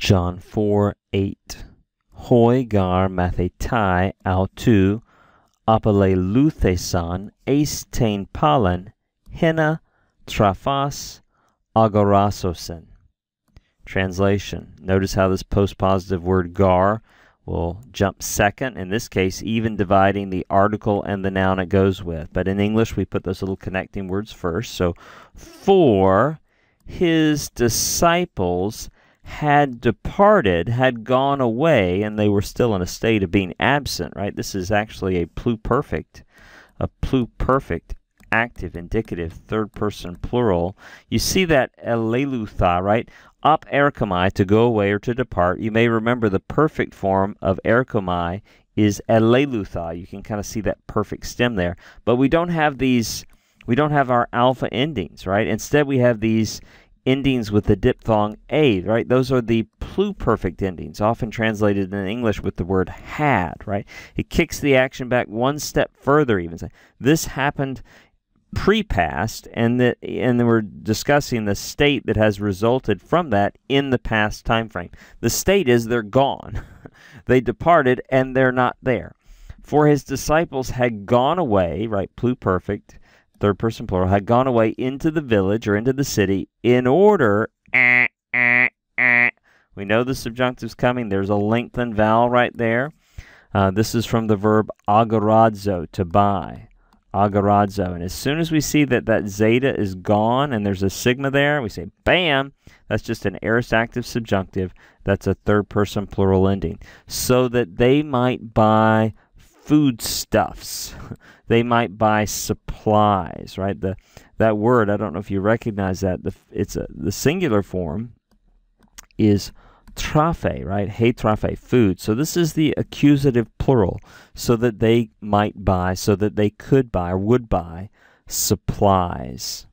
John 4 8. Hoi gar mathetai autu apele luthesan astein palan henna trafas agarasosen. Translation. Notice how this postpositive word gar will jump second, in this case even dividing the article and the noun it goes with. But in English we put those little connecting words first. So for his disciples had departed, had gone away, and they were still in a state of being absent, right? This is actually a pluperfect, a pluperfect active indicative third person plural. You see that elelutha, right? Op erkomai, to go away or to depart. You may remember the perfect form of erkomai is elelutha. You can kind of see that perfect stem there. But we don't have these, we don't have our alpha endings, right? Instead, we have these endings with the diphthong a, right? Those are the pluperfect endings, often translated in English with the word had, right? It kicks the action back one step further, even. This happened pre-past, and that and we're discussing the state that has resulted from that in the past time frame. The state is they're gone. they departed and they're not there. For his disciples had gone away, right, pluperfect, third person plural, had gone away into the village or into the city in order. Eh, eh, eh. We know the subjunctive's coming. There's a lengthened vowel right there. Uh, this is from the verb agarazzo, to buy. Agarazzo. And as soon as we see that that zeta is gone and there's a sigma there, we say bam, that's just an aorist active subjunctive. That's a third person plural ending. So that they might buy foodstuffs. they might buy supplies, right? The that word, I don't know if you recognize that. The, it's a, the singular form is trafe, right? Hey trafe, food. So this is the accusative plural, so that they might buy, so that they could buy or would buy supplies.